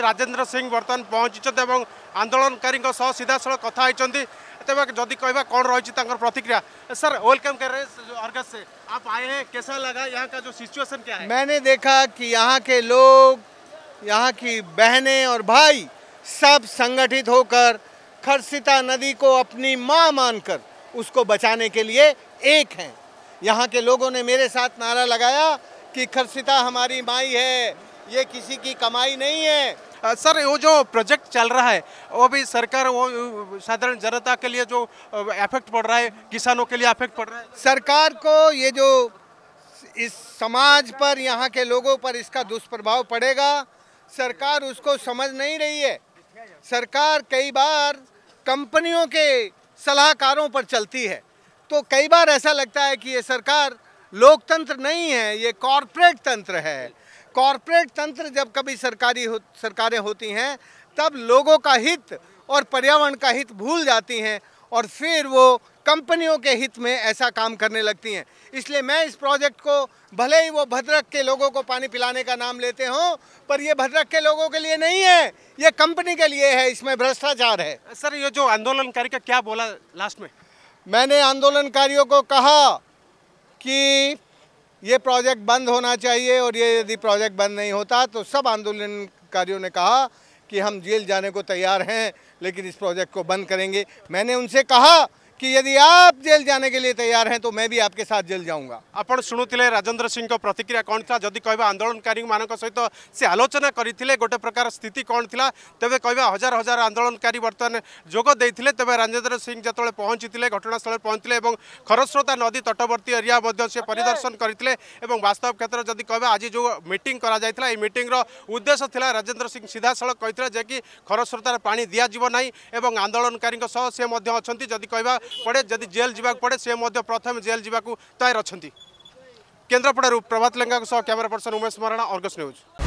राजेन्द्र सिंह बर्तमान ପହଞ୍ଚିଛନ୍ତି ଏବଂ ଆନ୍ଦୋଳନକାରୀଙ୍କ ସହ ସିଧାସଳଖ କଥା जदि कह कौन रही प्रतिक्रिया सर वेलकम कर रहे हैं से आप आए हैं कैसा लगा यहाँ का जो सिचुएशन क्या है मैंने देखा कि यहाँ के लोग यहाँ की बहनें और भाई सब संगठित होकर खरसिता नदी को अपनी माँ मानकर उसको बचाने के लिए एक हैं यहाँ के लोगों ने मेरे साथ नारा लगाया कि खरसिता हमारी माई है ये किसी की कमाई नहीं है आ, सर वो जो प्रोजेक्ट चल रहा है वो भी सरकार वो साधारण जनता के लिए जो इफेक्ट पड़ रहा है किसानों के लिए इफेक्ट पड़ रहा है सरकार को ये जो इस समाज पर यहाँ के लोगों पर इसका दुष्प्रभाव पड़ेगा सरकार उसको समझ नहीं रही है सरकार कई बार कंपनियों के सलाहकारों पर चलती है तो कई बार ऐसा लगता है कि ये सरकार लोकतंत्र नहीं है ये कॉरपोरेट तंत्र है कॉरपोरेट तंत्र जब कभी सरकारी हो सरकारें होती हैं तब लोगों का हित और पर्यावरण का हित भूल जाती हैं और फिर वो कंपनियों के हित में ऐसा काम करने लगती हैं इसलिए मैं इस प्रोजेक्ट को भले ही वो भद्रक के लोगों को पानी पिलाने का नाम लेते हों पर ये भद्रक के लोगों के लिए नहीं है ये कंपनी के लिए है इसमें भ्रष्टाचार है सर ये जो आंदोलनकारी का क्या बोला लास्ट में मैंने आंदोलनकारियों को कहा कि ये प्रोजेक्ट बंद होना चाहिए और ये यदि प्रोजेक्ट बंद नहीं होता तो सब आंदोलनकारियों ने कहा कि हम जेल जाने को तैयार हैं लेकिन इस प्रोजेक्ट को बंद करेंगे मैंने उनसे कहा कि यदि आप जेल जाने के लिए तैयार हैं तो मैं भी आपके साथ जेल जाऊंगा आपन सुनुतिले राजेंद्र सिंह को प्रतिक्रिया कौन था जदि कह आंदोलनकारी मान सहित तो से आलोचना करते गोटे प्रकार स्थित कौन थी तेज कह हजार हजार आंदोलनकारी वर्तमान जोग देथिले तबे राजेंद्र सिंह जतले पहुंचीथिले घटनास्थल पहुंचीथिले और खरस्रोता नदी तटवर्ती एरिया से परिदर्शन करते बास्तव वास्तव क्षेत्र जदि कह आज जो मीट कर जायथिला उद्देश्य थिला राजेंद्र सिंह सीधा सळ कहिथिला जे कि खरसरोतार पानी दिया जीव आंदोलनकारी सह से मध्ये जदि कहबा পড়ে যদি জেল যাওয়া পড়ে সে প্রথমে জেল যাওয়া তৈর অনেক কেন্দ্রাপড়ার Prabhat Lenka camera person Umesh Maharana Argus news